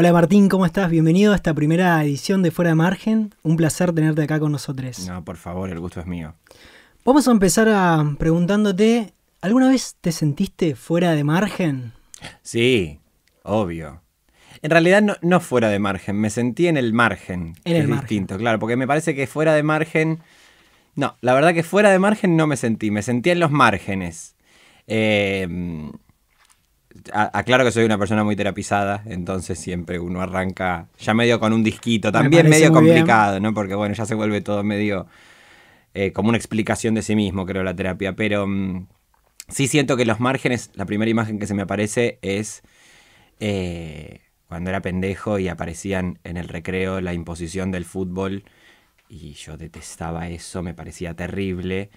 Hola Martín, ¿cómo estás? Bienvenido a esta primera edición de Fuera de Margen. Un placer tenerte acá con nosotros. No, por favor, el gusto es mío. Vamos a empezar ah, preguntándote, ¿alguna vez te sentiste fuera de margen? Sí, obvio. En realidad no, fuera de margen, me sentí en el margen. En el es distinto, claro, porque me parece que fuera de margen... No, la verdad que fuera de margen no me sentí, me sentí en los márgenes. Eh, aclaro que soy una persona muy terapizada, entonces siempre uno arranca ya medio con un disquito, también medio complicado, ¿no? Porque bueno, ya se vuelve todo medio eh, como una explicación de sí mismo, creo, la terapia, pero... Mm, sí siento que los márgenes, la primera imagen que se me aparece es eh, cuando era pendejo y aparecían en el recreo la imposición del fútbol y yo detestaba eso, me parecía terrible.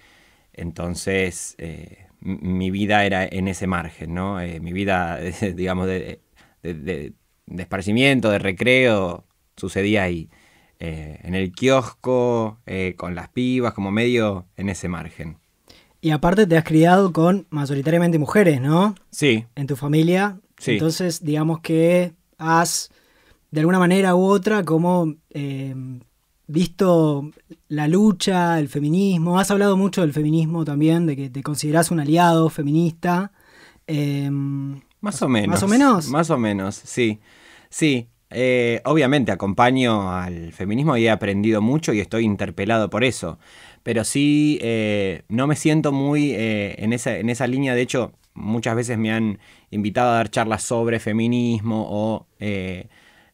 Entonces, eh, mi vida era en ese margen, ¿no? Eh, mi vida, digamos, de, esparcimiento, de recreo, sucedía ahí. Eh, en el kiosco, eh, con las pibas, como medio en ese margen. Y aparte te has criado con mayoritariamente mujeres, ¿no? Sí. En tu familia. Sí. Entonces, digamos que has, de alguna manera u otra, como visto la lucha, el feminismo, has hablado mucho del feminismo también, de que te consideras un aliado feminista. Em, más o menos. Más o menos. Más o menos, sí. Sí, eh, obviamente acompaño al feminismo y he aprendido mucho y estoy interpelado por eso. Pero sí, eh, no me siento muy eh, en, esa, en esa línea. De hecho, muchas veces me han invitado a dar charlas sobre feminismo o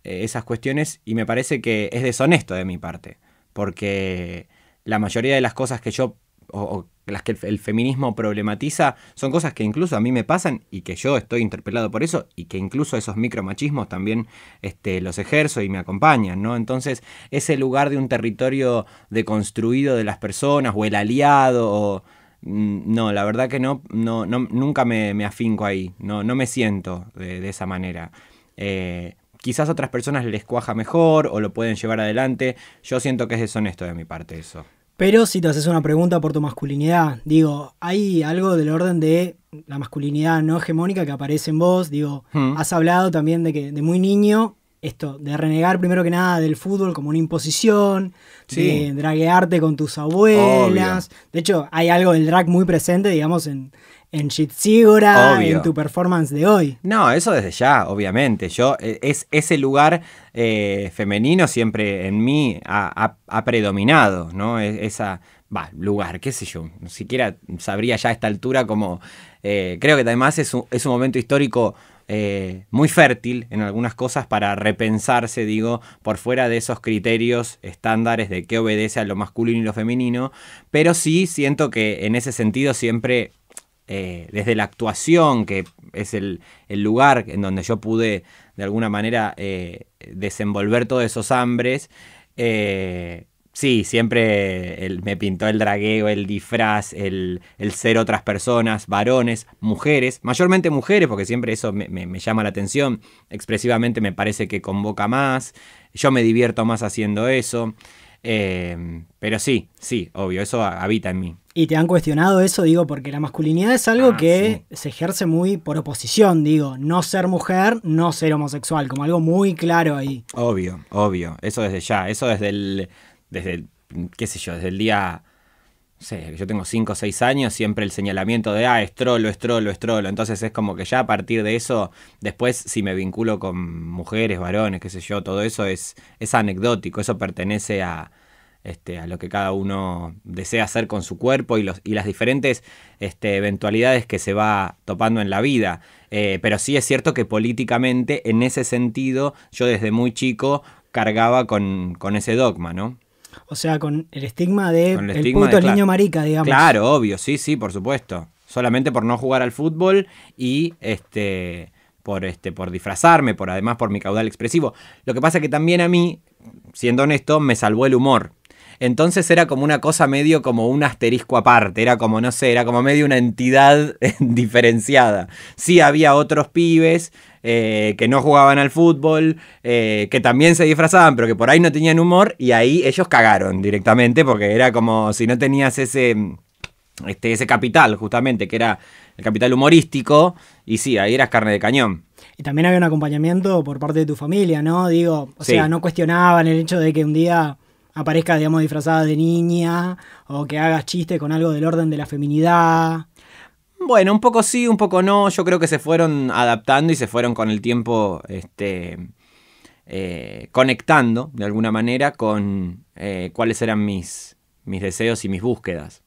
eh, esas cuestiones y me parece que es deshonesto de mi parte, porque la mayoría de las cosas que yo, o, las que el, feminismo problematiza, son cosas que incluso a mí me pasan y que yo estoy interpelado por eso y que incluso esos micromachismos también este, los ejerzo y me acompañan, ¿no? Entonces, ese lugar de un territorio deconstruido de las personas o el aliado o... Mm, no, la verdad que no, no, nunca me, afinco ahí, no, no me siento de, esa manera. Eh, quizás a otras personas les cuaja mejor o lo pueden llevar adelante. Yo siento que es deshonesto de mi parte eso. Pero si te haces una pregunta por tu masculinidad, digo, hay algo del orden de la masculinidad no hegemónica que aparece en vos, digo, hmm. has hablado también de que de muy niño esto, de renegar primero que nada del fútbol como una imposición, sí. de draguearte con tus abuelas. De hecho, hay algo del drag muy presente, digamos, en, en Shitsigura, en tu performance de hoy. No, eso desde ya, obviamente. Yo, e, es, ese lugar eh, femenino siempre en mí ha, predominado, ¿no? E, esa, va, lugar, qué sé yo. Ni siquiera sabría ya a esta altura como... Eh, creo que además es un, momento histórico eh, muy fértil en algunas cosas para repensarse, digo, por fuera de esos criterios estándares de qué obedece a lo masculino y lo femenino, pero sí siento que en ese sentido siempre eh, desde la actuación, que es el, lugar en donde yo pude de alguna manera eh, desenvolver todos esos hambres, eh, sí, siempre me pintó el dragueo, el disfraz, el, ser otras personas, varones, mujeres, mayormente mujeres, porque siempre eso me llama la atención, expresivamente me parece que convoca más, yo me divierto más haciendo eso. Em, pero sí, sí, obvio, eso habita en mí. Y te han cuestionado eso, digo, porque la masculinidad es algo ah, que se ejerce muy por oposición, digo, no ser mujer, no ser homosexual, como algo muy claro ahí. Obvio, obvio, eso desde ya, eso desde el, desde el, qué sé yo, desde el día sí yo tengo 5 o 6 años, siempre el señalamiento de, ah, trolo, es trolo. Entonces es como que ya a partir de eso, después si me vinculo con mujeres, varones, qué sé yo, todo eso es, es anecdótico, eso pertenece a, este, a lo que cada uno desea hacer con su cuerpo y, los, y las diferentes este, eventualidades que se va topando en la vida. Eh, pero sí es cierto que políticamente, en ese sentido, yo desde muy chico cargaba con, con ese dogma, ¿no? O sea, con el estigma de el, puto niño marica, digamos. Claro, obvio, sí, sí, por supuesto. Solamente por no jugar al fútbol y este por este por disfrazarme, por además por mi caudal expresivo. Lo que pasa que también a mí, siendo honesto, me salvó el humor. Entonces era como una cosa medio como un asterisco aparte, era como, no sé, era como medio una entidad diferenciada. Sí había otros pibes, eh, que no jugaban al fútbol, eh, que también se disfrazaban, pero que por ahí no tenían humor, y ahí ellos cagaron directamente, porque era como si no tenías ese, este, ese capital, justamente, que era el capital humorístico, y sí, ahí eras carne de cañón. Y también había un acompañamiento por parte de tu familia, ¿no? Digo, o sea, no cuestionaban el hecho de que un día aparezca, digamos, disfrazada de niña o que hagas chistes con algo del orden de la feminidad. Bueno, un poco sí, un poco no. Yo creo que se fueron adaptando y se fueron con el tiempo este, eh, conectando de alguna manera con eh, cuáles eran mis, mis deseos y mis búsquedas.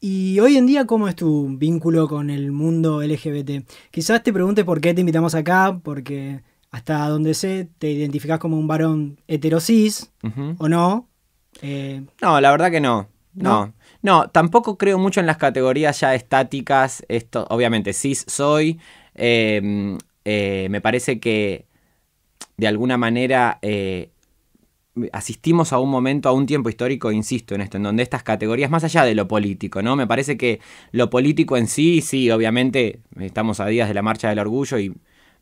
Y hoy en día, ¿cómo es tu vínculo con el mundo LGBT? Quizás te preguntes por qué te invitamos acá, porque hasta donde sé, te identificás como un varón hetero o no. Eh, no, la verdad que no. no. No. tampoco creo mucho en las categorías ya estáticas. Esto, obviamente, cis soy. Em, eh, me parece que de alguna manera eh, asistimos a un momento, a un tiempo histórico, insisto en esto, en donde estas categorías, más allá de lo político, ¿no? Me parece que lo político en sí, sí, obviamente, estamos a días de la marcha del orgullo y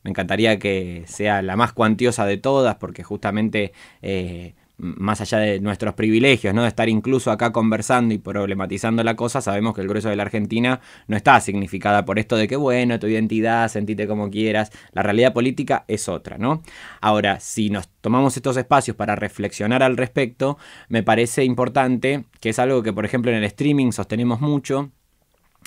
me encantaría que sea la más cuantiosa de todas, porque justamente... Eh, más allá de nuestros privilegios, ¿no? De estar incluso acá conversando y problematizando la cosa, sabemos que el grueso de la Argentina no está significada por esto de que, bueno, tu identidad, sentite como quieras. La realidad política es otra, ¿no? Ahora, si nos tomamos estos espacios para reflexionar al respecto, me parece importante, que es algo que, por ejemplo, en el streaming sostenemos mucho,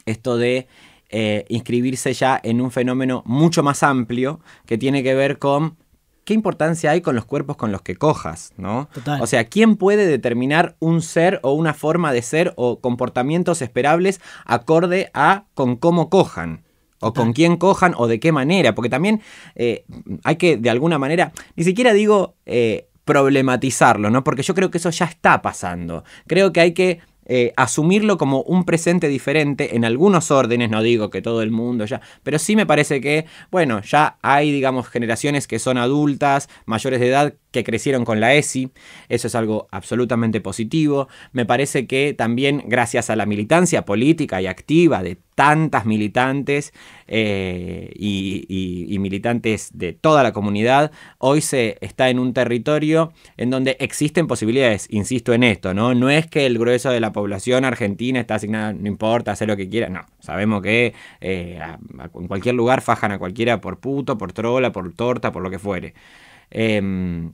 esto de eh, inscribirse ya en un fenómeno mucho más amplio que tiene que ver con qué importancia hay con los cuerpos con los que cojas, ¿no? O sea, ¿quién puede determinar un ser o una forma de ser o comportamientos esperables acorde a con cómo cojan? o con quién cojan o de qué manera, porque también eh, hay que de alguna manera, ni siquiera digo eh, problematizarlo, ¿no? Porque yo creo que eso ya está pasando. Creo que hay que eh, asumirlo como un presente diferente en algunos órdenes, no digo que todo el mundo ya, pero sí me parece que, bueno, ya hay, digamos, generaciones que son adultas, mayores de edad, que crecieron con la ESI, eso es algo absolutamente positivo. Me parece que también gracias a la militancia política y activa de tantas militantes eh, y, militantes de toda la comunidad, hoy se está en un territorio en donde existen posibilidades, insisto en esto, ¿no? No es que el grueso de la población argentina está asignada, no importa, hacer lo que quiera, no. Sabemos que eh, en cualquier lugar fajan a cualquiera por puto, por trola, por torta, por lo que fuere. Em,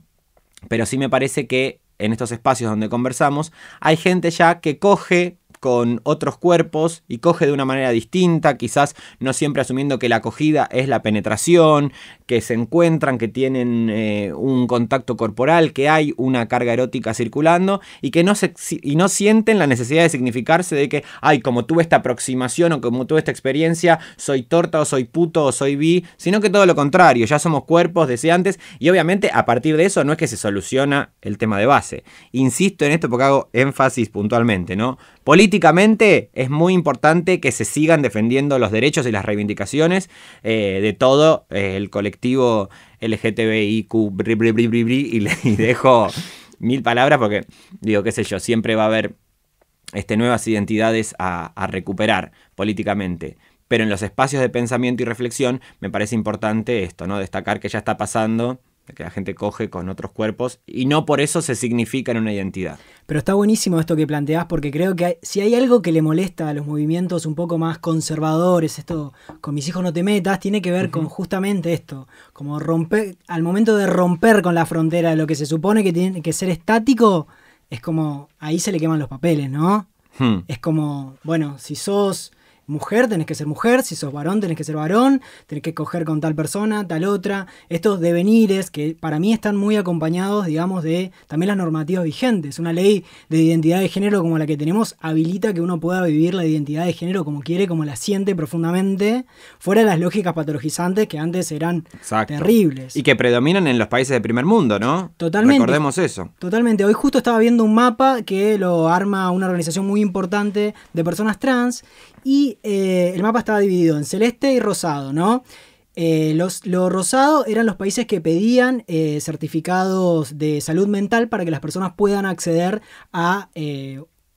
pero sí me parece que en estos espacios donde conversamos hay gente ya que coge con otros cuerpos y coge de una manera distinta, quizás no siempre asumiendo que la acogida es la penetración, que se encuentran, que tienen eh, un contacto corporal, que hay una carga erótica circulando y que no, se, no sienten la necesidad de significarse de que, ay, como tuve esta aproximación o como tuve esta experiencia, soy torta o soy puto o soy bi, sino que todo lo contrario, ya somos cuerpos deseantes y obviamente a partir de eso no es que se soluciona el tema de base. Insisto en esto porque hago énfasis puntualmente, ¿no? Políticamente es muy importante que se sigan defendiendo los derechos y las reivindicaciones eh, de todo eh, el colectivo LGTBIQ. y, dejo mil palabras porque, digo, qué sé yo, siempre va a haber este, nuevas identidades a, a recuperar políticamente pero en los espacios de pensamiento y reflexión me parece importante esto, ¿no? Destacar que ya está pasando que la gente coge con otros cuerpos y no por eso se significa en una identidad. Pero está buenísimo esto que planteás porque creo que si hay algo que le molesta a los movimientos un poco más conservadores, esto con mis hijos no te metas, tiene que ver con justamente esto, como romper, al momento de romper con la frontera lo que se supone que tiene que ser estático, es como ahí se le queman los papeles, ¿no? Hmm. Es como, bueno, si sos mujer tenés que ser mujer, si sos varón tenés que ser varón, tenés que coger con tal persona, tal otra. Estos devenires que para mí están muy acompañados, digamos, de también las normativas vigentes. Una ley de identidad de género como la que tenemos habilita que uno pueda vivir la identidad de género como quiere, como la siente profundamente, fuera de las lógicas patologizantes que antes eran terribles. Y que predominan en los países de primer mundo, ¿no? Totalmente. Recordemos eso. Totalmente. Hoy justo estaba viendo un mapa que lo arma una organización muy importante de personas trans y eh, el mapa estaba dividido en celeste y rosado, ¿no? Eh, los, lo rosado eran los países que pedían eh, certificados de salud mental para que las personas puedan acceder a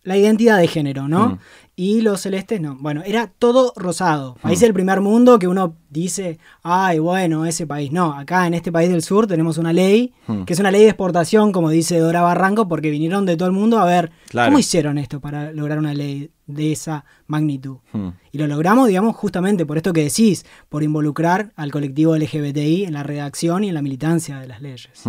la identidad de género, ¿no? Mm. Y los celestes no. Bueno, era todo rosado. País del mm. primer mundo que uno dice, ay, bueno, ese país. No, acá en este país del sur tenemos una ley, mm. que es una ley de exportación, como dice Dora Barranco, porque vinieron de todo el mundo a ver cómo hicieron esto para lograr una ley de esa magnitud. Mm. Y lo logramos, digamos, justamente por esto que decís, por involucrar al colectivo LGBTI en la redacción y en la militancia de las leyes.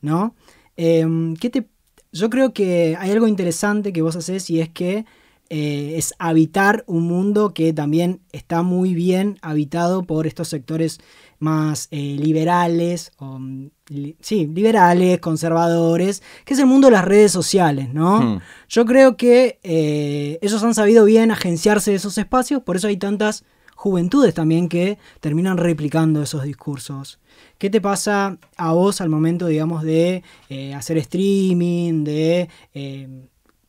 ¿No? Em, te... Yo creo que hay algo interesante que vos haces y es que eh, es habitar un mundo que también está muy bien habitado por estos sectores más eh, liberales, mm, sí, liberales, conservadores, que es el mundo de las redes sociales, ¿no? Hmm. Yo creo que eh, ellos han sabido bien agenciarse de esos espacios, por eso hay tantas juventudes también que terminan replicando esos discursos. ¿Qué te pasa a vos al momento, digamos, de hacer streaming, de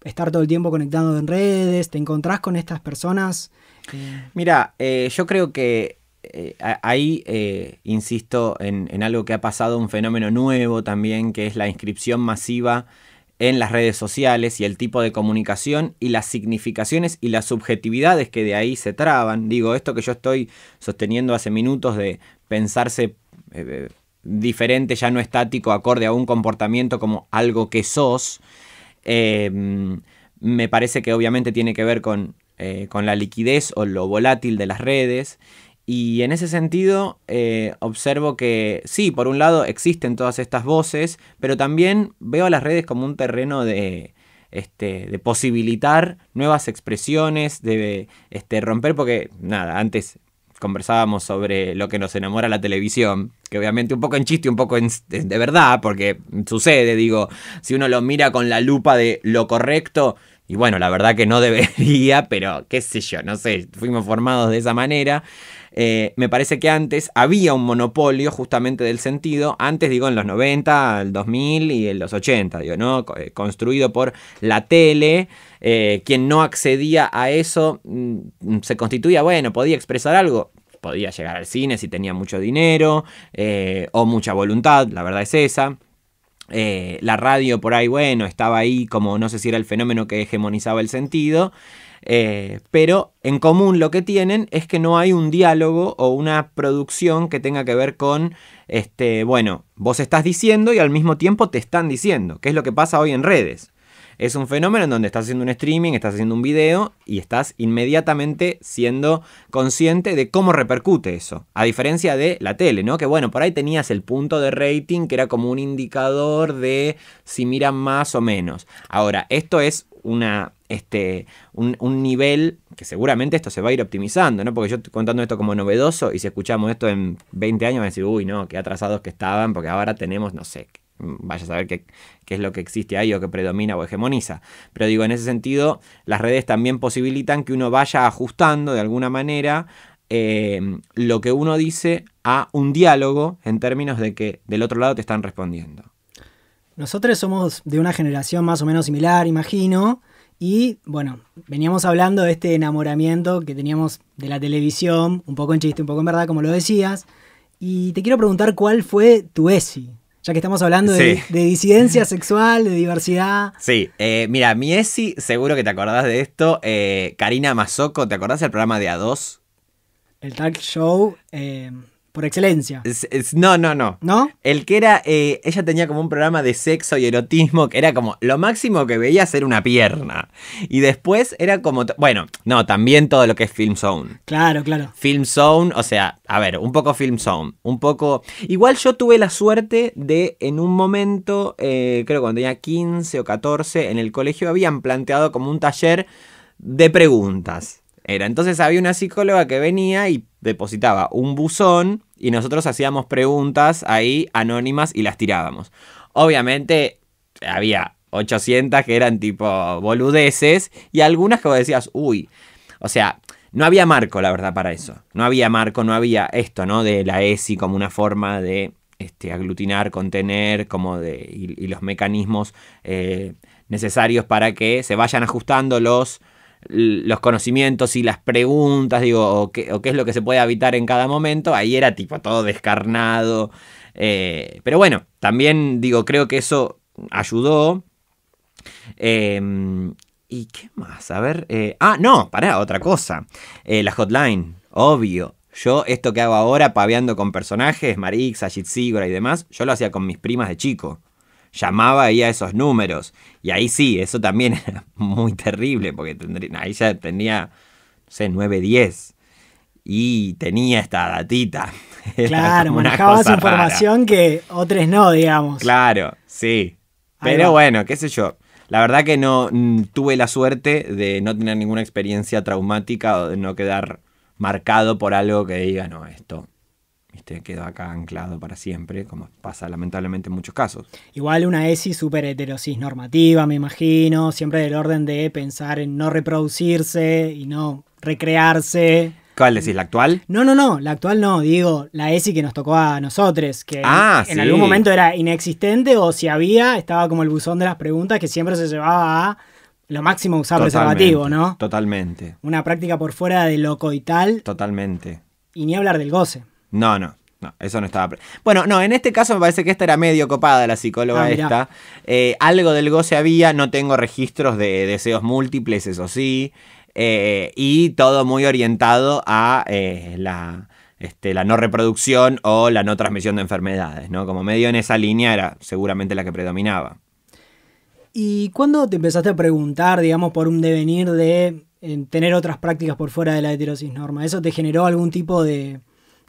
estar todo el tiempo conectado en redes, te encontrás con estas personas. Eh, Mira, eh, yo creo que eh, ahí insisto en, en, algo que ha pasado, un fenómeno nuevo también, que es la inscripción masiva en las redes sociales y el tipo de comunicación y las significaciones y las subjetividades que de ahí se traban. Digo, esto que yo estoy sosteniendo hace minutos de pensarse diferente, ya no estático, acorde a un comportamiento como algo que sos, Em, me parece que obviamente tiene que ver con, eh, con, la liquidez o lo volátil de las redes. Y en ese sentido eh, observo que sí, por un lado existen todas estas voces, pero también veo a las redes como un terreno de, este, de posibilitar nuevas expresiones, de este, romper, porque nada, antes conversábamos sobre lo que nos enamora la televisión, que obviamente un poco en chiste, un poco de verdad, porque sucede, digo, si uno lo mira con la lupa de lo correcto, y bueno, la verdad que no debería, pero qué sé yo, no sé, fuimos formados de esa manera. Eh, me parece que antes había un monopolio justamente del sentido, antes digo en los 90, el 2000 y en los 80, digo, ¿no? Eh, construido por la tele eh, quien no accedía a eso mm, se constituía, bueno, podía expresar algo, podía llegar al cine si tenía mucho dinero eh, o mucha voluntad, la verdad es esa. Eh, la radio por ahí, bueno, estaba ahí como no sé si era el fenómeno que hegemonizaba el sentido, pero en común lo que tienen es que no hay un diálogo o una producción que tenga que ver con, este, bueno, vos estás diciendo y al mismo tiempo te están diciendo, que es lo que pasa hoy en redes es un fenómeno en donde estás haciendo un streaming, estás haciendo un video y estás inmediatamente siendo consciente de cómo repercute eso. A diferencia de la tele, ¿no? Que bueno, por ahí tenías el punto de rating que era como un indicador de si miran más o menos. Ahora, esto es una, este, un, nivel que seguramente esto se va a ir optimizando, ¿no? Porque yo estoy contando esto como novedoso y si escuchamos esto en 20 años van a decir, uy, no, qué atrasados que estaban, porque ahora tenemos, no sé, qué vaya a saber qué, es lo que existe ahí o que predomina o hegemoniza. Pero digo, en ese sentido, las redes también posibilitan que uno vaya ajustando de alguna manera eh, lo que uno dice a un diálogo en términos de que del otro lado te están respondiendo. Nosotros somos de una generación más o menos similar, imagino, y bueno, veníamos hablando de este enamoramiento que teníamos de la televisión, un poco en chiste, un poco en verdad, como lo decías, y te quiero preguntar cuál fue tu ESI, ya que estamos hablando de, disidencia sexual, de diversidad. Sí, eh, mira, Miesi, seguro que te acordás de esto. Eh, Karina Mazoco, ¿te acordás del programa de A2? El talk show. Eh, por excelencia. no, no, no. ¿No? El que era. Eh, ella tenía como un programa de sexo y erotismo que era como. Lo máximo que veía ser una pierna. Y después era como. Bueno, no, también todo lo que es Film Zone. Claro, claro. Film Zone, o sea, a ver, un poco Film Zone. Un poco. Igual yo tuve la suerte de, en un momento, eh, creo cuando tenía 15 o 14, en el colegio habían planteado como un taller de preguntas. Entonces había una psicóloga que venía y depositaba un buzón y nosotros hacíamos preguntas ahí anónimas y las tirábamos. Obviamente había 800 que eran tipo boludeces y algunas que vos decías, uy, o sea, no había marco, la verdad, para eso. No había marco, no había esto, ¿no? De la ESI como una forma de este, aglutinar, contener, como de. y, los mecanismos eh, necesarios para que se vayan ajustando los los conocimientos y las preguntas, digo, o qué, es lo que se puede habitar en cada momento, ahí era tipo todo descarnado. Eh, pero bueno, también digo, creo que eso ayudó. Em, ¿Y qué más? A ver. Eh, ah, no, pará, otra cosa. Eh, la hotline, obvio. Yo, esto que hago ahora, paveando con personajes, Marix, Sajid Sigura y demás, yo lo hacía con mis primas de chico llamaba ahí a esos números. Y ahí sí, eso también era muy terrible, porque ahí ya tenía, no sé, 9, 10. Y tenía esta datita. Claro, claro, manejabas información que otros no, digamos. Claro, sí. Pero bueno, qué sé yo. La verdad que no tuve la suerte de no tener ninguna experiencia traumática o de no quedar marcado por algo que diga, no, esto este, quedó acá anclado para siempre, como pasa lamentablemente en muchos casos. Igual una ESI súper heterosis normativa, me imagino, siempre del orden de pensar en no reproducirse y no recrearse. ¿Cuál decís? ¿La actual? No, no, no, la actual no, digo, la ESI que nos tocó a nosotros, que ah, en algún momento era inexistente o si había, estaba como el buzón de las preguntas que siempre se llevaba a lo máximo usar totalmente, ¿no? Totalmente. Una práctica por fuera de loco y tal. Totalmente. Y ni hablar del goce. No, no. No, eso no estaba. Bueno, no, en este caso me parece que esta era medio copada la psicóloga ah, esta. Eh, algo del goce había, no tengo registros de deseos múltiples, eso sí. Eh, y todo muy orientado a eh, la, este, la no reproducción o la no transmisión de enfermedades, ¿no? Como medio en esa línea era seguramente la que predominaba. ¿Y cuándo te empezaste a preguntar, digamos, por un devenir de tener otras prácticas por fuera de la heterosis norma? ¿Eso te generó algún tipo de,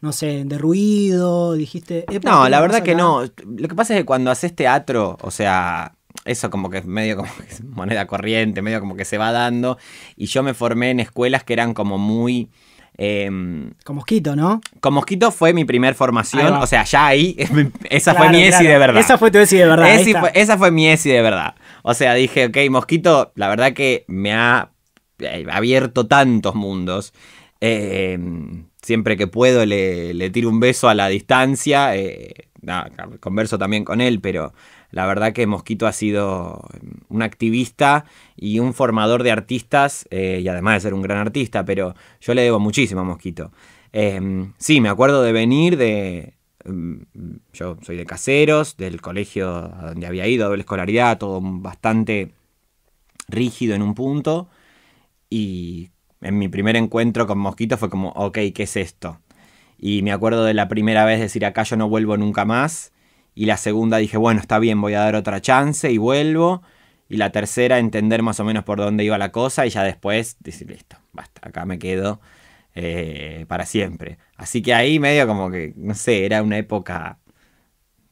no sé, de ruido? ¿Dijiste.? No, la verdad que no. Lo que pasa es que cuando haces teatro, o sea, eso como que es medio como moneda corriente, medio como que se va dando. Y yo me formé en escuelas que eran como muy. Em, con Mosquito, ¿no? Con Mosquito fue mi primer formación, o sea, ya ahí, esa fue mi ESI de verdad. Esa fue tu ESI de verdad. esa fue mi ESI de verdad. O sea, dije, ok, Mosquito, la verdad que me ha eh, abierto tantos mundos. Eh, siempre que puedo le, tiro un beso a la distancia. Eh, converso también con él, pero la verdad que Mosquito ha sido un activista y un formador de artistas, eh, y además de ser un gran artista, pero yo le debo muchísimo a Mosquito. Em, sí, me acuerdo de venir de... Em, yo soy de Caseros, del colegio donde había ido, doble escolaridad, todo bastante rígido en un punto. Y en mi primer encuentro con mosquitos fue como, ok, ¿qué es esto? Y me acuerdo de la primera vez decir, acá yo no vuelvo nunca más. Y la segunda dije, bueno, está bien, voy a dar otra chance y vuelvo. Y la tercera, entender más o menos por dónde iba la cosa. Y ya después decir, listo, basta, acá me quedo eh, para siempre. Así que ahí medio como que, no sé, era una época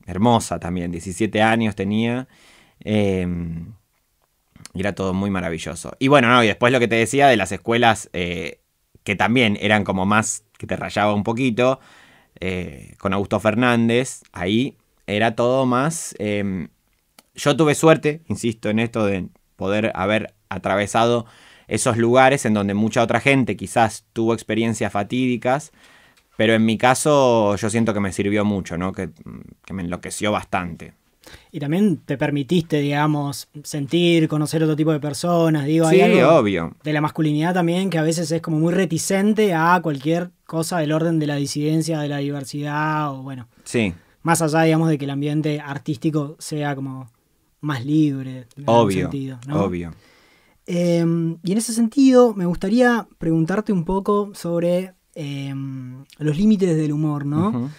hermosa también. 17 años tenía. Em, y era todo muy maravilloso. Y bueno, no, y después lo que te decía de las escuelas eh, que también eran como más que te rayaba un poquito, eh, con Augusto Fernández, ahí era todo más... Em, yo tuve suerte, insisto en esto, de poder haber atravesado esos lugares en donde mucha otra gente quizás tuvo experiencias fatídicas, pero en mi caso yo siento que me sirvió mucho, ¿no? que me enloqueció bastante y también te permitiste, digamos, sentir, conocer otro tipo de personas, digo, hay algo de la masculinidad también que a veces es como muy reticente a cualquier cosa del orden de la disidencia, de la diversidad o bueno. Sí. Más allá, digamos, de que el ambiente artístico sea como más libre. En obvio, sentido, ¿no? obvio. Em, y en ese sentido, me gustaría preguntarte un poco sobre em, los límites del humor, ¿no?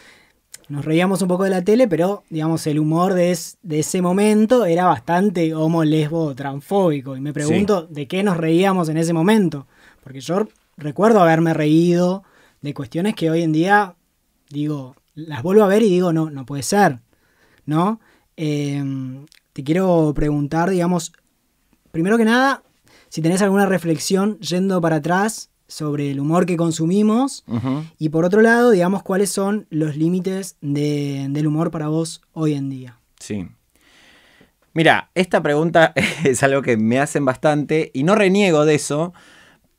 nos reíamos un poco de la tele, pero digamos el humor de, ese momento era bastante homo lesbo transfóbico. Y me pregunto de qué nos reíamos en ese momento. Porque yo recuerdo haberme reído de cuestiones que hoy en día digo, las vuelvo a ver y digo, no, no puede ser. ¿No? Em, te quiero preguntar, digamos, primero que nada, si tenés alguna reflexión yendo para atrás sobre el humor que consumimos y por otro lado, digamos, cuáles son los límites del humor para vos hoy en día. Sí. Mira, esta pregunta es algo que me hacen bastante y no reniego de eso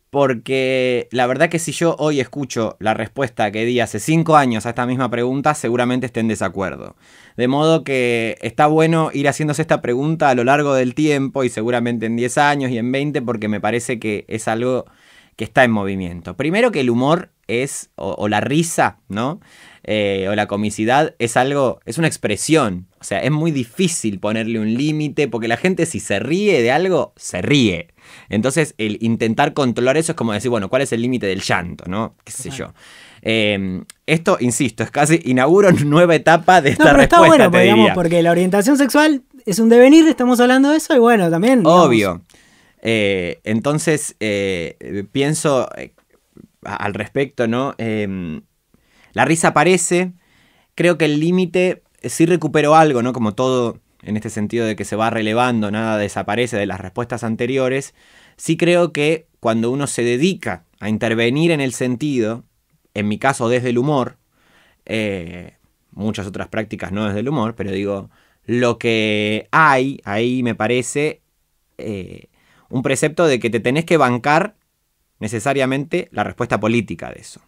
porque la verdad que si yo hoy escucho la respuesta que di hace cinco años a esta misma pregunta, seguramente esté en desacuerdo. De modo que está bueno ir haciéndose esta pregunta a lo largo del tiempo y seguramente en 10 años y en 20 porque me parece que es algo que está en movimiento. Primero que el humor es, o, la risa, ¿no? Eh, o la comicidad es algo, es una expresión. O sea, es muy difícil ponerle un límite porque la gente si se ríe de algo, se ríe. Entonces, el intentar controlar eso es como decir, bueno, ¿cuál es el límite del llanto, no? ¿Qué sé yo? Em, esto, insisto, es casi inauguro nueva etapa de esta no, pero Está bueno, digamos, porque la orientación sexual es un devenir, estamos hablando de eso y bueno, también. Obvio. Eh, entonces, eh, pienso eh, al respecto, ¿no? Em, la risa aparece, creo que el límite sí recupero algo, ¿no? Como todo en este sentido de que se va relevando, nada desaparece de las respuestas anteriores, sí creo que cuando uno se dedica a intervenir en el sentido, en mi caso desde el humor, muchas otras prácticas no desde el humor, pero digo, lo que hay ahí me parece un precepto de que te tenés que bancar necesariamente la respuesta política de eso.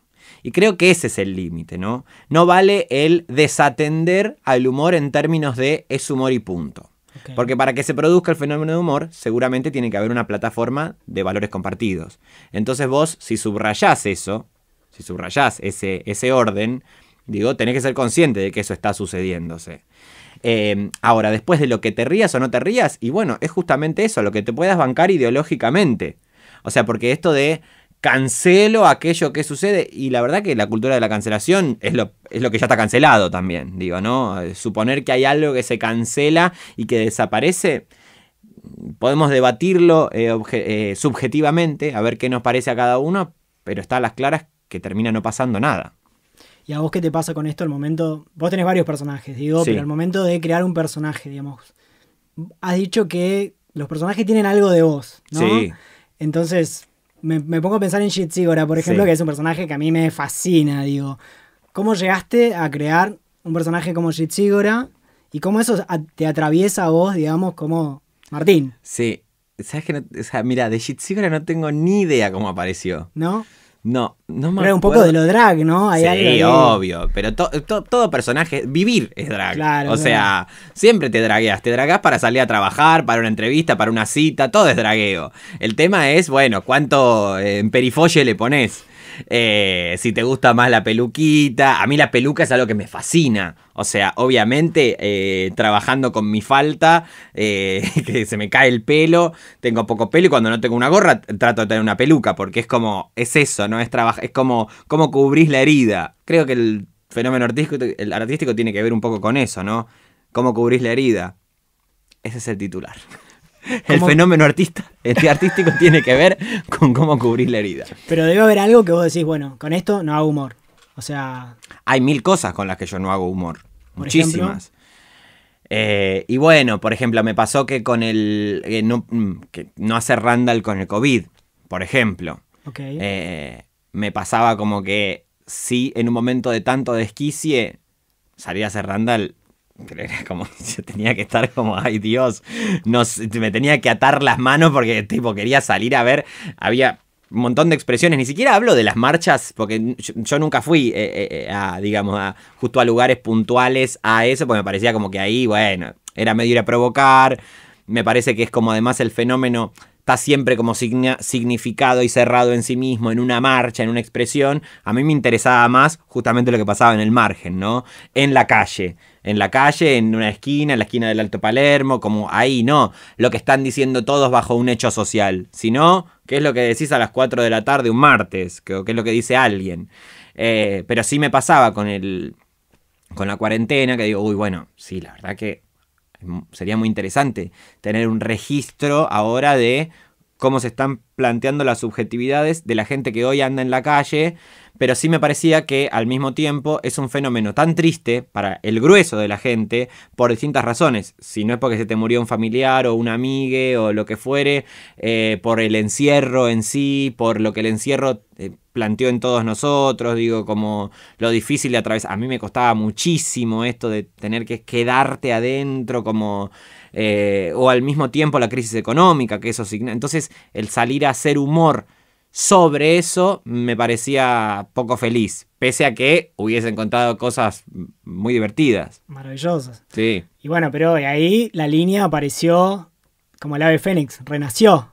Y creo que ese es el límite, ¿no? No vale el desatender al humor en términos de es humor y punto. Porque para que se produzca el fenómeno de humor, seguramente tiene que haber una plataforma de valores compartidos. Entonces vos, si subrayás eso, si subrayás ese, ese orden, digo, tenés que ser consciente de que eso está sucediéndose. Em, ahora, después de lo que te rías o no te rías, y bueno, es justamente eso, lo que te puedas bancar ideológicamente. O sea, porque esto de cancelo aquello que sucede, y la verdad que la cultura de la cancelación es lo, que ya está cancelado también, digo, ¿no? Eh, suponer que hay algo que se cancela y que desaparece, podemos debatirlo eh, eh, subjetivamente, a ver qué nos parece a cada uno, pero está a las claras que termina no pasando nada. ¿Y a vos qué te pasa con esto al momento? Vos tenés varios personajes, digo, pero al momento de crear un personaje, digamos, has dicho que los personajes tienen algo de vos, ¿no? Sí. Entonces, me, pongo a pensar en Shitsigora, por ejemplo, que es un personaje que a mí me fascina, digo. ¿Cómo llegaste a crear un personaje como Shitsigora y cómo eso te atraviesa a vos, digamos, como Martín? Sí. ¿Sabes que o sea, mira, de Shitsigora no tengo ni idea cómo apareció. ¿No? No, no me un poco de lo drag, ¿no? Hay obvio. Pero todo personaje, vivir es drag. o sea, siempre te dragueas. Te dragas para salir a trabajar, para una entrevista, para una cita, todo es dragueo. El tema es, bueno, cuánto eh, en perifolle le pones. Eh, si te gusta más la peluquita. A mí la peluca es algo que me fascina. O sea, obviamente, eh, trabajando con mi falta, eh, que se me cae el pelo, tengo poco pelo y cuando no tengo una gorra trato de tener una peluca, porque es como, es eso, ¿no? Es, es como, cómo cubrís la herida. Creo que el fenómeno artístico, el artístico tiene que ver un poco con eso, ¿no? Cómo cubrís la herida. Ese es el titular. El fenómeno artista, este artístico tiene que ver con cómo cubrir la herida. Pero debe haber algo que vos decís, bueno, con esto no hago humor. O sea. Hay mil cosas con las que yo no hago humor. Muchísimas. Eh, y bueno, por ejemplo, me pasó que con el. Eh, mm, no, hacer Randall con el COVID, por ejemplo. Eh, me pasaba como que si en un momento de tanto desquicie salía a hacer Randall pero era como, yo tenía que estar como, ay Dios, me tenía que atar las manos porque tipo quería salir a ver, había un montón de expresiones, ni siquiera hablo de las marchas, porque yo, nunca fui eh, eh, eh, a, digamos, a, justo a lugares puntuales a eso, porque me parecía como que ahí, bueno, era medio ir a provocar, me parece que es como además el fenómeno está siempre como significado y cerrado en sí mismo, en una marcha, en una expresión, a mí me interesaba más justamente lo que pasaba en el margen, ¿no? En la calle. En la calle, en una esquina, en la esquina del Alto Palermo, como ahí, no. Lo que están diciendo todos bajo un hecho social. Sino, ¿qué es lo que decís a las 4 de la tarde un martes? ¿Qué, es lo que dice alguien? Eh, pero sí me pasaba con el. con la cuarentena, que digo, uy, bueno, sí, la verdad que sería muy interesante tener un registro ahora de cómo se están planteando las subjetividades de la gente que hoy anda en la calle, pero sí me parecía que al mismo tiempo es un fenómeno tan triste para el grueso de la gente por distintas razones. Si no es porque se te murió un familiar o un amigue o lo que fuere, eh, por el encierro en sí, por lo que el encierro eh, planteó en todos nosotros, digo, como lo difícil de atravesar. A mí me costaba muchísimo esto de tener que quedarte adentro, como eh, o al mismo tiempo la crisis económica, que eso significa. Entonces, el salir a hacer humor sobre eso me parecía poco feliz, pese a que hubiese encontrado cosas muy divertidas. Maravillosas. Sí. Y bueno, pero ahí la línea apareció como el ave fénix, renació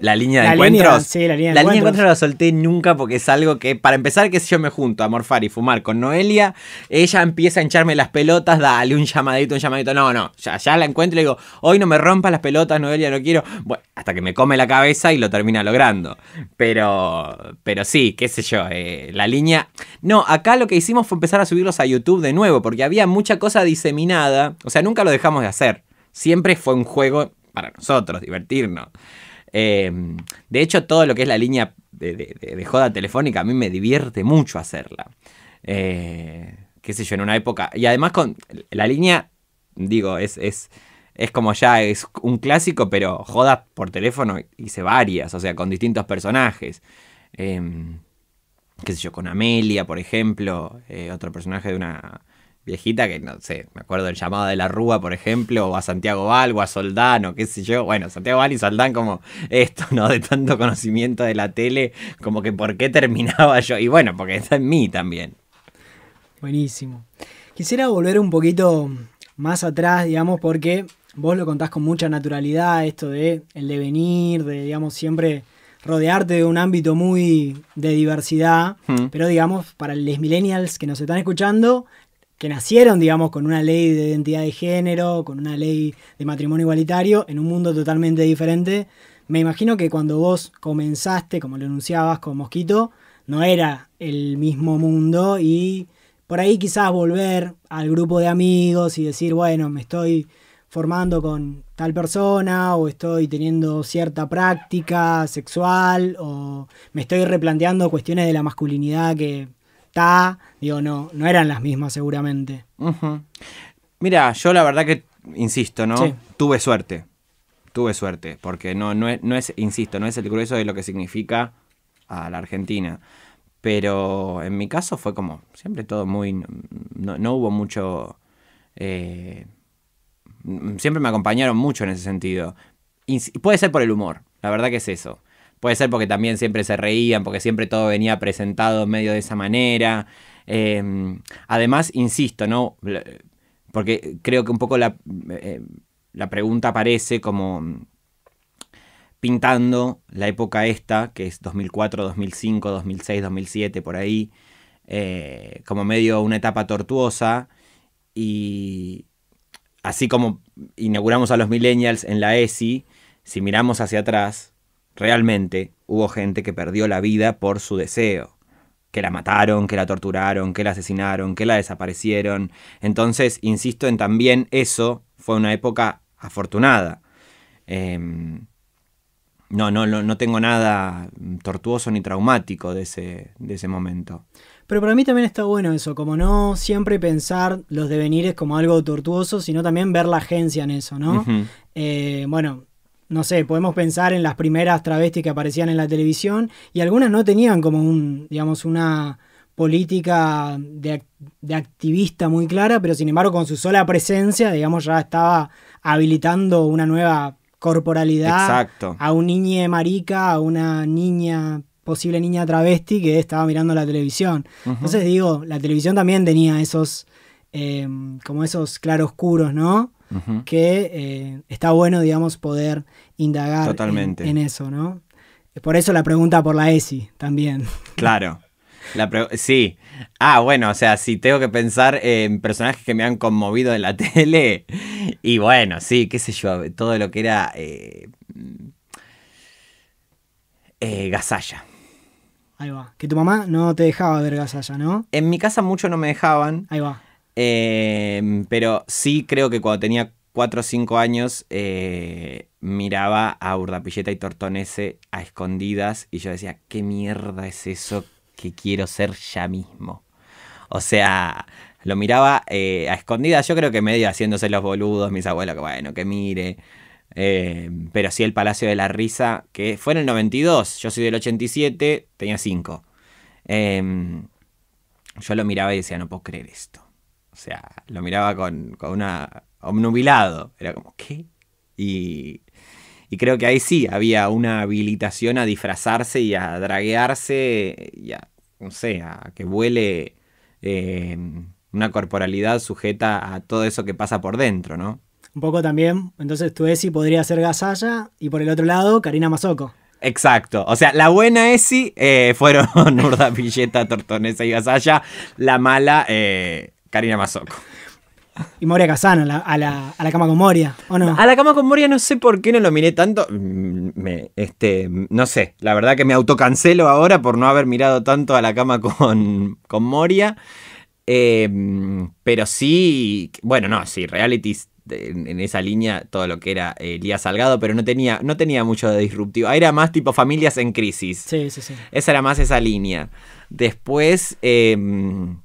la línea de encuentros. la línea de la encuentros. Línea de la solté nunca porque es algo que, para empezar, que si yo me junto a morfar y fumar con Noelia, ella empieza a hincharme las pelotas, dale un llamadito, un llamadito. No, no, ya, ya la encuentro y digo, hoy no me rompas las pelotas, Noelia, no quiero. Bueno, hasta que me come la cabeza y lo termina logrando. Pero, pero sí, qué sé yo, eh, la línea. No, acá lo que hicimos fue empezar a subirlos a YouTube de nuevo porque había mucha cosa diseminada. O sea, nunca lo dejamos de hacer. Siempre fue un juego para nosotros, divertirnos. Em, de hecho, todo lo que es la línea de, joda telefónica a mí me divierte mucho hacerla. Eh, qué sé yo, en una época. Y además con la línea, digo, es, es, como ya es un clásico, pero joda por teléfono hice varias, o sea, con distintos personajes. Em, qué sé yo, con Amelia, por ejemplo, eh, otro personaje de una viejita que no sé, me acuerdo del llamado de la Rúa, por ejemplo, o a Santiago Val, o a Soldán, o qué sé yo. Bueno, Santiago Val y Soldán, como esto, ¿no? De tanto conocimiento de la tele, como que por qué terminaba yo. Y bueno, porque está en mí también. Buenísimo. Quisiera volver un poquito más atrás, digamos, porque vos lo contás con mucha naturalidad, esto de el devenir, de, digamos, siempre rodearte de un ámbito muy de diversidad, mm. pero digamos, para los millennials que nos están escuchando, que nacieron, digamos, con una ley de identidad de género, con una ley de matrimonio igualitario, en un mundo totalmente diferente. Me imagino que cuando vos comenzaste, como lo enunciabas con Mosquito, no era el mismo mundo y por ahí quizás volver al grupo de amigos y decir, bueno, me estoy formando con tal persona o estoy teniendo cierta práctica sexual o me estoy replanteando cuestiones de la masculinidad que está. Digo, no, no eran las mismas seguramente. Mira, yo la verdad que, insisto, ¿no? Tuve suerte. Tuve suerte, porque no, no, es, insisto, no es el grueso de lo que significa a la Argentina. Pero en mi caso fue como, siempre todo muy, no, hubo mucho... Eh, siempre me acompañaron mucho en ese sentido. puede ser por el humor, la verdad que es eso. Puede ser porque también siempre se reían, porque siempre todo venía presentado medio de esa manera. Em, además, insisto, ¿no? Porque creo que un poco eh, la, pregunta aparece como pintando la época esta, que es 2004, 2005, 2006, 2007, por ahí, eh, como medio una etapa tortuosa. Y así como inauguramos a los millennials en la ESI, si miramos hacia atrás, realmente hubo gente que perdió la vida por su deseo, que la mataron, que la torturaron, que la asesinaron, que la desaparecieron. Entonces, insisto en también eso, fue una época afortunada. Em, no, no, no, tengo nada tortuoso ni traumático de ese, de ese momento. Pero para mí también está bueno eso, como no siempre pensar los devenires como algo tortuoso, sino también ver la agencia en eso, ¿no? Eh, bueno, no sé, podemos pensar en las primeras travestis que aparecían en la televisión y algunas no tenían como un, digamos, una política de, de, activista muy clara, pero sin embargo con su sola presencia, digamos, ya estaba habilitando una nueva corporalidad a un niñe marica, a una niña posible niña travesti que estaba mirando la televisión. Entonces digo, la televisión también tenía esos, eh, como esos claroscuros, ¿no? que eh, está bueno, digamos, poder indagar En, eso, ¿no? Por eso la pregunta por la ESI también. Claro. sí. Ah, bueno, o sea, si tengo que pensar en personajes que me han conmovido en la tele, y bueno, sí, qué sé yo, todo lo que era eh, eh, Gasalla. Ahí va. Que tu mamá no te dejaba ver Gasalla, ¿no? En mi casa mucho no me dejaban. Ahí va. Em, pero sí creo que cuando tenía 4 o 5 años eh, miraba a Urdapilleta y Tortonese a escondidas y yo decía, ¿qué mierda es eso que quiero ser ya mismo? O sea, lo miraba eh, a escondidas, yo creo que medio haciéndose los boludos, mis abuelos, que bueno, que mire. Em, pero sí el Palacio de la Risa, que fue en el 92, yo soy del 87, tenía 5. Em, yo lo miraba y decía, no puedo creer esto. O sea, lo miraba con, con una. omnubilado. Era como, ¿qué? Y, creo que ahí sí había una habilitación a disfrazarse y a draguearse y a, no sé, a que vuele em, una corporalidad sujeta a todo eso que pasa por dentro, ¿no? Un poco también, entonces tu Esi podría ser Gasalla y por el otro lado Karina Masoko. Exacto. O sea, la buena Esi eh, fueron Nurda, Pilleta, Tortonesa y Gasalla. La mala, eh, Karina Mazoco. Y Moria Casano a la, cama con Moria, ¿o no? A la cama con Moria no sé por qué no lo miré tanto. Mm, este, no sé, la verdad que me autocancelo ahora por no haber mirado tanto a la cama con, Moria. Em, pero sí, bueno, no, sí, realities en, esa línea, todo lo que era Elías eh, Salgado, pero no tenía, no tenía mucho de disruptivo. Era más tipo familias en crisis. Sí, sí, sí. Esa era más esa línea. Después... Em,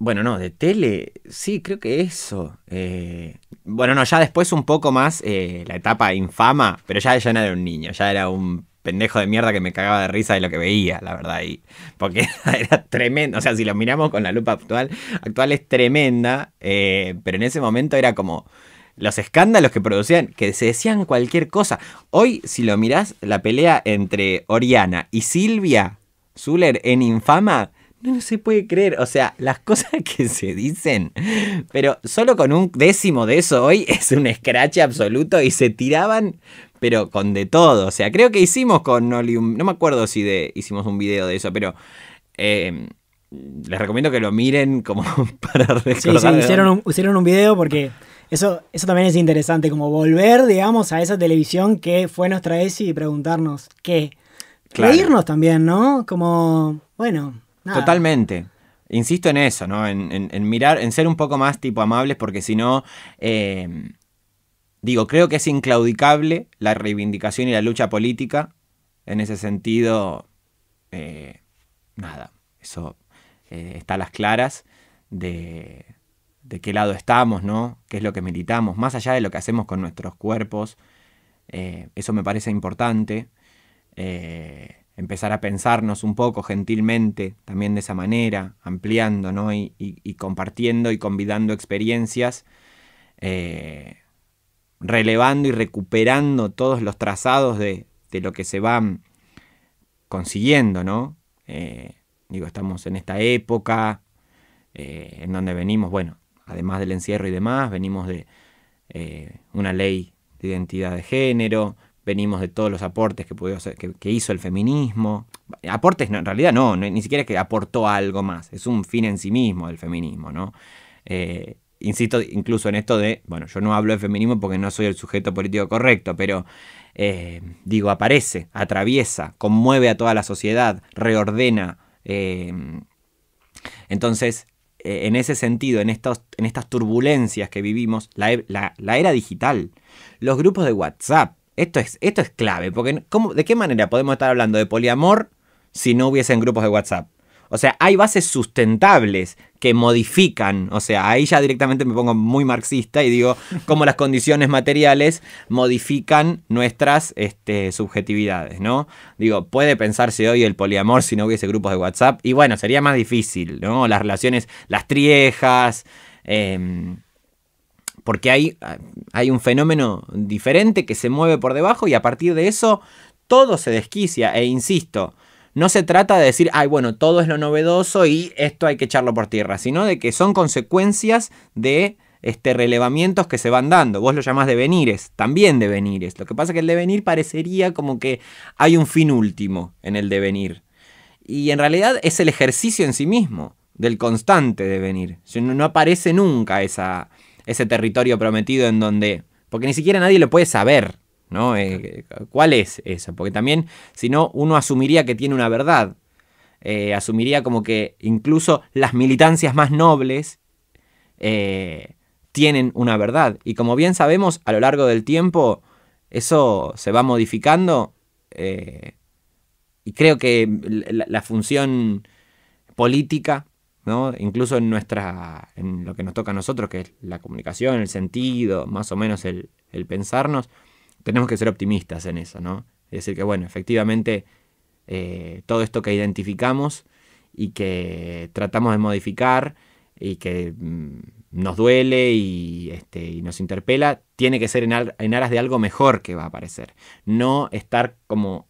bueno, no, de tele, sí, creo que eso. Eh, bueno, no, ya después un poco más eh, la etapa infama, pero ya, ya no era un niño, ya era un pendejo de mierda que me cagaba de risa de lo que veía, la verdad. Y porque era tremendo, o sea, si lo miramos con la lupa actual, actual es tremenda, eh, pero en ese momento era como los escándalos que producían, que se decían cualquier cosa. Hoy, si lo mirás, la pelea entre Oriana y Silvia Zuller en Infama no se puede creer. O sea, las cosas que se dicen, pero solo con un décimo de eso hoy es un scratch absoluto y se tiraban, pero con de todo. O sea, creo que hicimos con Nolium. no me acuerdo si hicimos un video de eso, pero... Em, les recomiendo que lo miren como para recordar. Sí, sí, hicieron un, hicieron video porque eso, eso también es interesante, como volver, digamos, a esa televisión que fue nuestra ESI y preguntarnos qué. Reírnos también, ¿no? Como, bueno, Totalmente. Insisto en eso, ¿no? En, mirar, en ser un poco más tipo amables, porque si no. Em, digo, creo que es inclaudicable la reivindicación y la lucha política. En ese sentido, eh, nada, eso eh, está a las claras de, de, qué lado estamos, ¿no? ¿Qué es lo que militamos? Más allá de lo que hacemos con nuestros cuerpos, eh, eso me parece importante empezar a pensarnos un poco gentilmente, también de esa manera, ampliando ¿no? y, compartiendo y convidando experiencias, eh, relevando y recuperando todos los trazados de, lo que se van consiguiendo, ¿no? Eh, digo, estamos en esta época eh, en donde venimos, bueno, además del encierro y demás, venimos de una ley de identidad de género, venimos de todos los aportes que, que, hizo el feminismo. Aportes, en realidad no, ni siquiera es que aportó algo más, es un fin en sí mismo el feminismo, ¿no? Eh, insisto incluso en esto de, bueno, yo no hablo de feminismo porque no soy el sujeto político correcto, pero eh, digo, aparece, atraviesa, conmueve a toda la sociedad, reordena. Eh, entonces, en ese sentido, en, estos, en, estas turbulencias que vivimos, la era digital, los grupos de WhatsApp, esto es, esto es clave, porque ¿cómo, ¿de qué manera podemos estar hablando de poliamor si no hubiesen grupos de WhatsApp? O sea, hay bases sustentables que modifican, o sea, ahí ya directamente me pongo muy marxista y digo cómo las condiciones materiales modifican nuestras este, subjetividades, ¿no? Digo, puede pensarse hoy el poliamor si no hubiese grupos de WhatsApp y bueno, sería más difícil, ¿no? Las relaciones, las triejas, em, porque hay, hay un fenómeno diferente que se mueve por debajo y a partir de eso todo se desquicia e insisto, no se trata de decir, ay, bueno, todo es lo novedoso y esto hay que echarlo por tierra, sino de que son consecuencias de este, relevamientos que se van dando. Vos lo llamás devenires, también devenires. Lo que pasa es que el devenir parecería como que hay un fin último en el devenir. Y en realidad es el ejercicio en sí mismo, del constante devenir. No aparece nunca esa, ese territorio prometido en donde... Porque ni siquiera nadie lo puede saber, ¿no? Eh, ¿Cuál es eso? Porque también, si no, uno asumiría que tiene una verdad. Eh, asumiría como que incluso las militancias más nobles eh, tienen una verdad. Y como bien sabemos, a lo largo del tiempo eso se va modificando. y creo que la función política Incluso en nuestra. en lo que nos toca a nosotros, que es la comunicación, el sentido, más o menos el, pensarnos, tenemos que ser optimistas en eso, ¿no? Es decir, que bueno, efectivamente, eh, todo esto que identificamos y que tratamos de modificar y que mm, nos duele y, este, y, nos interpela, tiene que ser en, en aras de algo mejor que va a aparecer. No estar como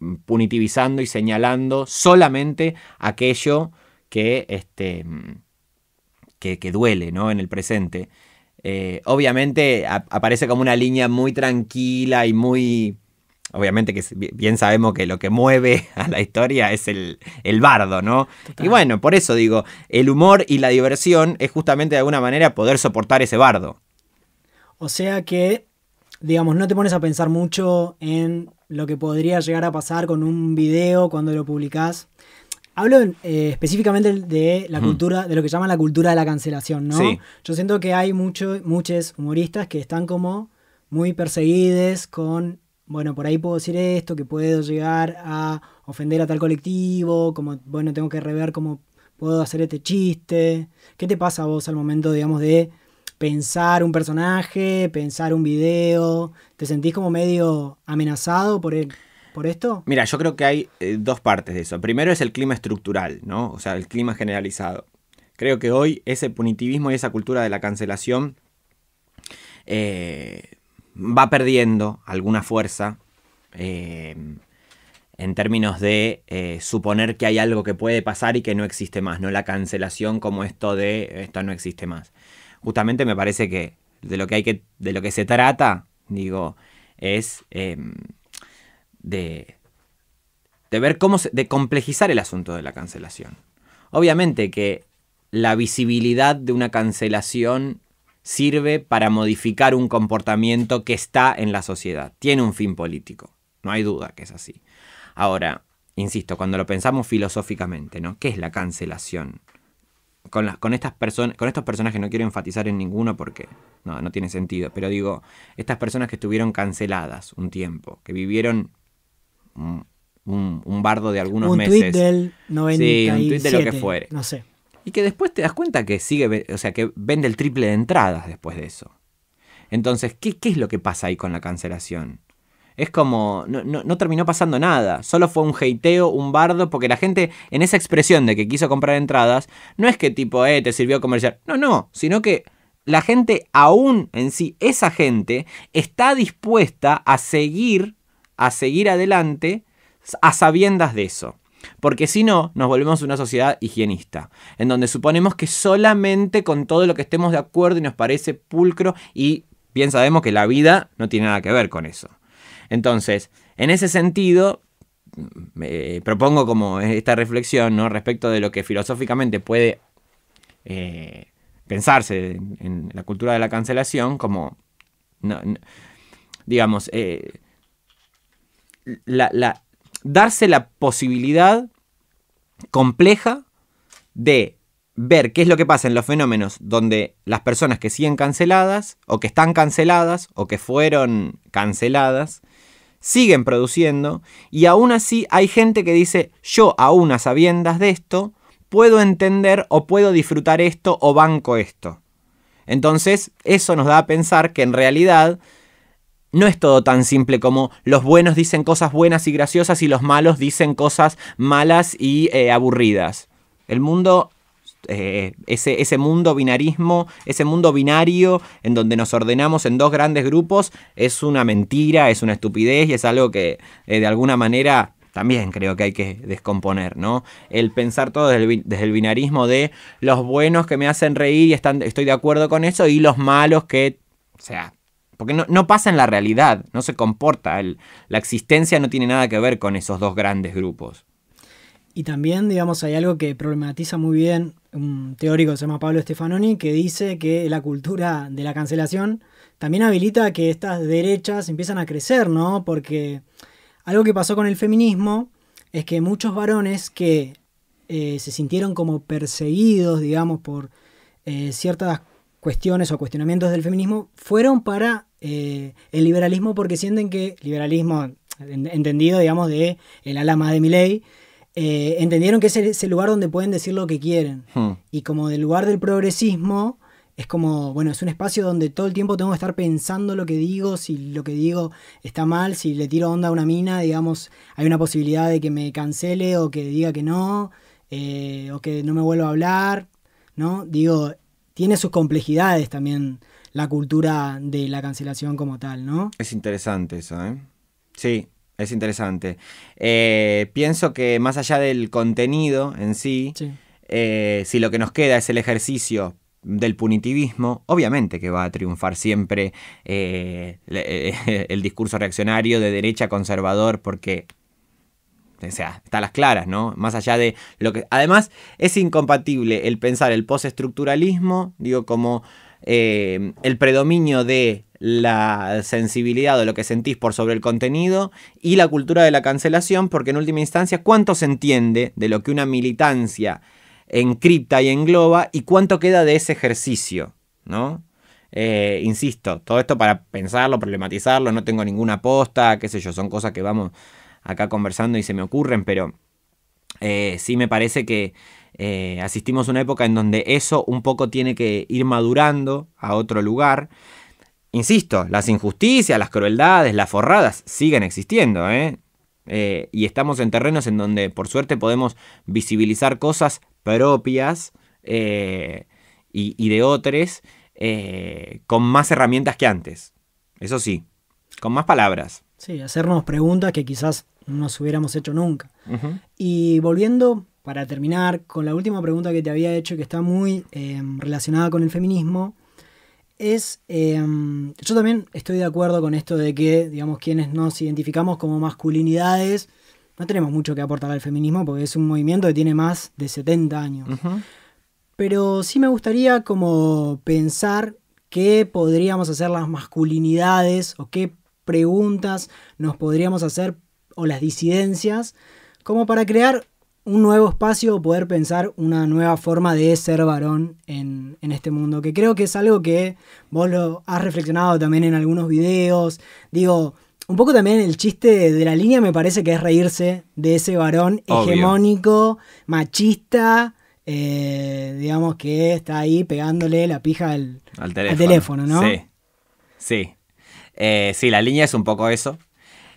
mm, punitivizando y señalando solamente aquello que, este, mm, que, duele ¿no? en el presente. Eh, obviamente aparece como una línea muy tranquila y muy... Obviamente que bien sabemos que lo que mueve a la historia es el, bardo, ¿no? Y bueno, por eso digo, el humor y la diversión es justamente de alguna manera poder soportar ese bardo. O sea que, digamos, no te pones a pensar mucho en lo que podría llegar a pasar con un video cuando lo publicás, Hablo eh, específicamente de la cultura, de lo que llaman la cultura de la cancelación, ¿no? Yo siento que hay muchos, muchos humoristas que están como muy perseguidos con, bueno, por ahí puedo decir esto, que puedo llegar a ofender a tal colectivo, como, bueno, tengo que rever cómo puedo hacer este chiste. ¿Qué te pasa a vos al momento, digamos, de pensar un personaje, pensar un video? ¿Te sentís como medio amenazado por él? El por esto? Mira, yo creo que hay eh, dos partes de eso. Primero es el clima estructural, ¿no? O sea, el clima generalizado. Creo que hoy ese punitivismo y esa cultura de la cancelación eh, va perdiendo alguna fuerza eh, en términos de suponer que hay algo que puede pasar y que no existe más, no la cancelación como esto de esto no existe más. Justamente me parece que de lo que hay que de lo que se trata, digo, es em, de, de ver cómo se, de complejizar el asunto de la cancelación. Obviamente que la visibilidad de una cancelación sirve para modificar un comportamiento que está en la sociedad, tiene un fin político, no hay duda que es así. Ahora, insisto, cuando lo pensamos filosóficamente, ¿no? ¿Qué es la cancelación? Con, las, con, estas personas, con estos personajes no quiero enfatizar en ninguno porque no tiene sentido, pero digo, estas personas que estuvieron canceladas un tiempo, que vivieron un, un, bardo de algunos meses. Un tweet del Sí, un de lo que fuere. No sé. Y que después te das cuenta que sigue, o sea, que vende el triple de entradas después de eso. Entonces, ¿qué, es lo que pasa ahí con la cancelación? Es como, no, no, terminó pasando nada, solo fue un heiteo, un bardo, porque la gente en esa expresión de que quiso comprar entradas, no es que tipo, eh, te sirvió comercial, no, no, sino que la gente aún en sí, esa gente, está dispuesta a seguir a seguir adelante a sabiendas de eso. Porque si no, nos volvemos una sociedad higienista, en donde suponemos que solamente con todo lo que estemos de acuerdo y nos parece pulcro y bien sabemos que la vida no tiene nada que ver con eso. Entonces, en ese sentido, me eh, propongo como esta reflexión ¿no? respecto de lo que filosóficamente puede eh, pensarse en, la cultura de la cancelación como, digamos, eh, darse la posibilidad compleja de ver qué es lo que pasa en los fenómenos donde las personas que siguen canceladas o que están canceladas o que fueron canceladas siguen produciendo y aún así hay gente que dice yo aún a sabiendas de esto puedo entender o puedo disfrutar esto o banco esto. Entonces eso nos da a pensar que en realidad no es todo tan simple como los buenos dicen cosas buenas y graciosas y los malos dicen cosas malas y eh, aburridas. El mundo, eh, ese, mundo binarismo, ese mundo binario en donde nos ordenamos en dos grandes grupos, es una mentira, es una estupidez y es algo que eh, de alguna manera también creo que hay que descomponer, ¿no? El pensar todo desde el, binarismo de los buenos que me hacen reír y estoy de acuerdo con eso y los malos que, o sea, porque no, pasa en la realidad, no se comporta. la existencia no tiene nada que ver con esos dos grandes grupos. Y también, digamos, hay algo que problematiza muy bien un teórico que se llama Pablo Stefanoni, que dice que la cultura de la cancelación también habilita que estas derechas empiezan a crecer, ¿no? Porque algo que pasó con el feminismo es que muchos varones que eh, se sintieron como perseguidos, digamos, por eh, ciertas cuestiones o cuestionamientos del feminismo fueron para eh, el liberalismo porque sienten que, liberalismo entendido, digamos, de el ala más de mi ley, eh, entendieron que es el, lugar donde pueden decir lo que quieren. Hmm. Y como del lugar del progresismo, es como, bueno, es un espacio donde todo el tiempo tengo que estar pensando lo que digo, si lo que digo está mal, si le tiro onda a una mina, digamos, hay una posibilidad de que me cancele o que diga que no, eh, o que no me vuelva a hablar, ¿no? Digo, tiene sus complejidades también la cultura de la cancelación como tal, ¿no? Es interesante eso, ¿eh? Sí, es interesante. Eh, pienso que más allá del contenido en sí, eh, si lo que nos queda es el ejercicio del punitivismo, obviamente que va a triunfar siempre eh, el discurso reaccionario de derecha conservador, porque o sea, está las claras, ¿no? Más allá de lo que... Además, es incompatible el pensar el postestructuralismo, digo, como eh, el predominio de la sensibilidad o lo que sentís por sobre el contenido y la cultura de la cancelación, porque en última instancia, ¿cuánto se entiende de lo que una militancia encripta y engloba y cuánto queda de ese ejercicio, ¿no? Eh, insisto, todo esto para pensarlo, problematizarlo, no tengo ninguna aposta, qué sé yo, son cosas que vamos acá conversando y se me ocurren, pero eh, sí me parece que eh, asistimos a una época en donde eso un poco tiene que ir madurando a otro lugar. Insisto, las injusticias, las crueldades, las forradas siguen existiendo, ¿eh? eh y estamos en terrenos en donde por suerte podemos visibilizar cosas propias y, de otros con más herramientas que antes. Eso sí, con más palabras. Sí, hacernos preguntas que quizás no nos hubiéramos hecho nunca. Y volviendo, para terminar, con la última pregunta que te había hecho, que está muy em, relacionada con el feminismo, es, em, yo también estoy de acuerdo con esto de que, digamos, quienes nos identificamos como masculinidades, no tenemos mucho que aportar al feminismo porque es un movimiento que tiene más de 70 años. Pero sí me gustaría como pensar qué podríamos hacer las masculinidades o qué preguntas nos podríamos hacer o las disidencias, como para crear un nuevo espacio o poder pensar una nueva forma de ser varón en, este mundo, que creo que es algo que vos lo has reflexionado también en algunos videos, digo... Un poco también el chiste de la línea me parece que es reírse de ese varón hegemónico, machista, eh, digamos que está ahí pegándole la pija al, teléfono. al teléfono, ¿no? Sí, sí. Eh, sí, la línea es un poco eso.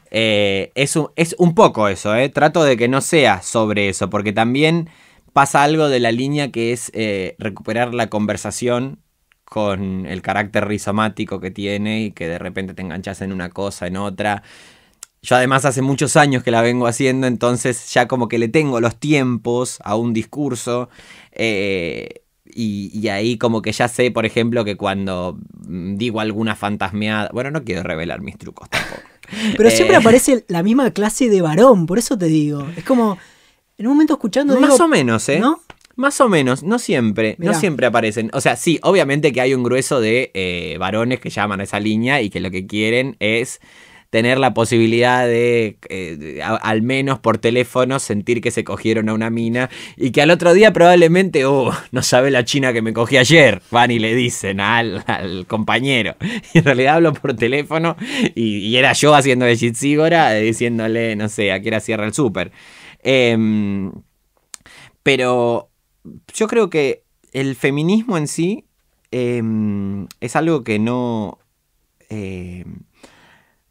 Eh, es, un, es, un, poco eso, eh. trato de que no sea sobre eso, porque también pasa algo de la línea que es eh, recuperar la conversación con el carácter rizomático que tiene y que de repente te enganchas en una cosa, en otra. Yo además hace muchos años que la vengo haciendo, entonces ya como que le tengo los tiempos a un discurso. Y, ahí como que ya sé, por ejemplo, que cuando mm, digo alguna fantasmeada, bueno, no quiero revelar mis trucos tampoco. Pero siempre eh, aparece la misma clase de varón, por eso te digo. Es como, en un momento escuchando... Más o menos, ¿eh? ¿No? Más o menos, no siempre, no siempre aparecen. O sea, sí, obviamente que hay un grueso de eh, varones que llaman a esa línea y que lo que quieren es tener la posibilidad de, eh, al menos por teléfono, sentir que se cogieron a una mina y que al otro día probablemente, oh, no sabe la china que me cogí ayer, van y le dicen al, compañero. en realidad hablo por teléfono y, era yo haciendo de eh, diciéndole, no sé, a qué era cierra el súper. Em, pero yo creo que el feminismo en sí em, es algo que no... Em,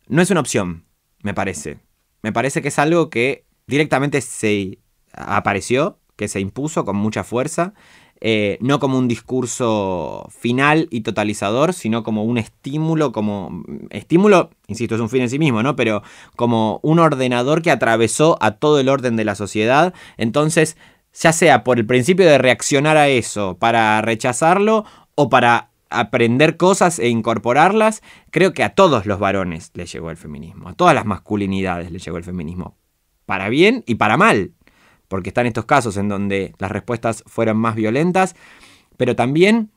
no es una opción, me parece. Me parece que es algo que directamente se apareció, que se impuso con mucha fuerza, eh, no como un discurso final y totalizador, sino como un estímulo, como estímulo, insisto, es un fin en sí mismo, ¿no? Pero como un ordenador que atravesó a todo el orden de la sociedad. Entonces, ya sea por el principio de reaccionar a eso, para rechazarlo o para aprender cosas e incorporarlas, creo que a todos los varones les llegó el feminismo, a todas las masculinidades les llegó el feminismo, para bien y para mal, porque están estos casos en donde las respuestas fueron más violentas, pero también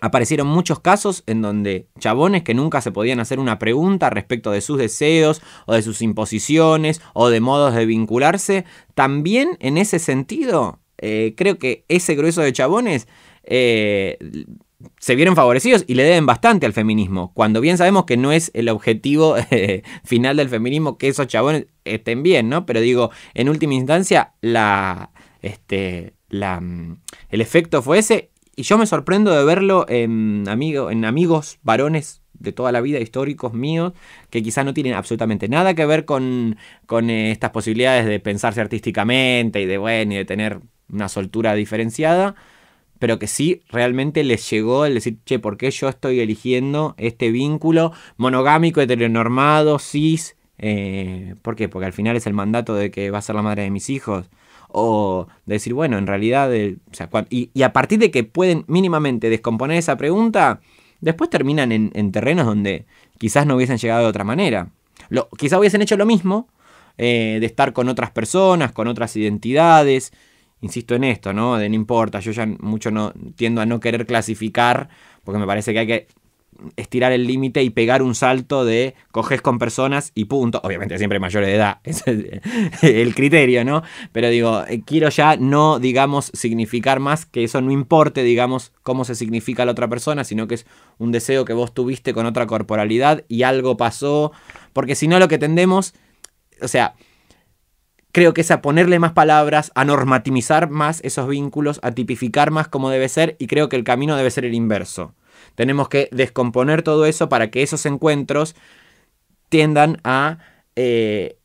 aparecieron muchos casos en donde chabones que nunca se podían hacer una pregunta respecto de sus deseos o de sus imposiciones o de modos de vincularse, también en ese sentido, eh, creo que ese grueso de chabones eh, se vieron favorecidos y le deben bastante al feminismo, cuando bien sabemos que no es el objetivo eh, final del feminismo que esos chabones estén bien, ¿no? Pero digo, en última instancia, la, este, mm, el efecto fue ese y yo me sorprendo de verlo en, amigo, en amigos varones de toda la vida, históricos míos, que quizás no tienen absolutamente nada que ver con, con eh, estas posibilidades de pensarse artísticamente y de, bueno, y de tener una soltura diferenciada pero que sí realmente les llegó el decir, che, ¿por qué yo estoy eligiendo este vínculo monogámico, heteronormado, cis? Eh, ¿Por qué? Porque al final es el mandato de que va a ser la madre de mis hijos. O decir, bueno, en realidad, eh, y, a partir de que pueden mínimamente descomponer esa pregunta, después terminan en, terrenos donde quizás no hubiesen llegado de otra manera. quizás hubiesen hecho lo mismo, eh, de estar con otras personas, con otras identidades, insisto en esto, ¿no? De no importa, yo ya mucho no tiendo a no querer clasificar, porque me parece que hay que estirar el límite y pegar un salto de coges con personas y punto. Obviamente siempre mayor de edad, es el, criterio, ¿no? Pero digo, eh, quiero ya no, digamos, significar más que eso no importe, digamos, cómo se significa la otra persona, sino que es un deseo que vos tuviste con otra corporalidad y algo pasó, porque si no lo que tendemos, o sea, creo que es a ponerle más palabras, a normativizar más esos vínculos, a tipificar más como debe ser y creo que el camino debe ser el inverso. Tenemos que descomponer todo eso para que esos encuentros tiendan a eh,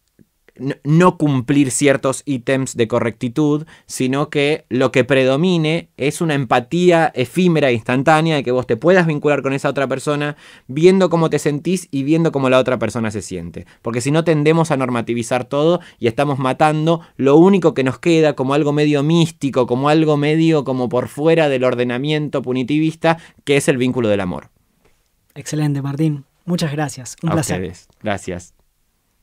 no cumplir ciertos ítems de correctitud, sino que lo que predomine es una empatía efímera, e instantánea, de que vos te puedas vincular con esa otra persona viendo cómo te sentís y viendo cómo la otra persona se siente. Porque si no tendemos a normativizar todo y estamos matando lo único que nos queda como algo medio místico, como algo medio como por fuera del ordenamiento punitivista, que es el vínculo del amor. Excelente, Martín. Muchas gracias. Un placer. Gracias.